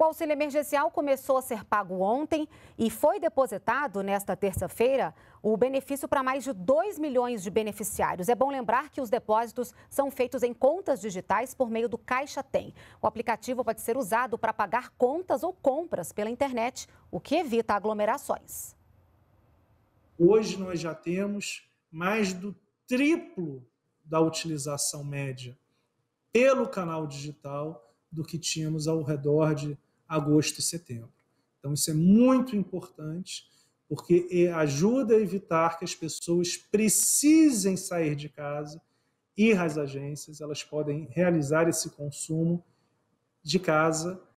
O auxílio emergencial começou a ser pago ontem e foi depositado nesta terça-feira o benefício para mais de 2 milhões de beneficiários. É bom lembrar que os depósitos são feitos em contas digitais por meio do Caixa Tem. O aplicativo pode ser usado para pagar contas ou compras pela internet, o que evita aglomerações. Hoje nós já temos mais do triplo da utilização média pelo canal digital do que tínhamos ao redor de agosto e setembro. Então, isso é muito importante, porque é, ajuda a evitar que as pessoas precisem sair de casa, ir às agências, elas podem realizar esse consumo de casa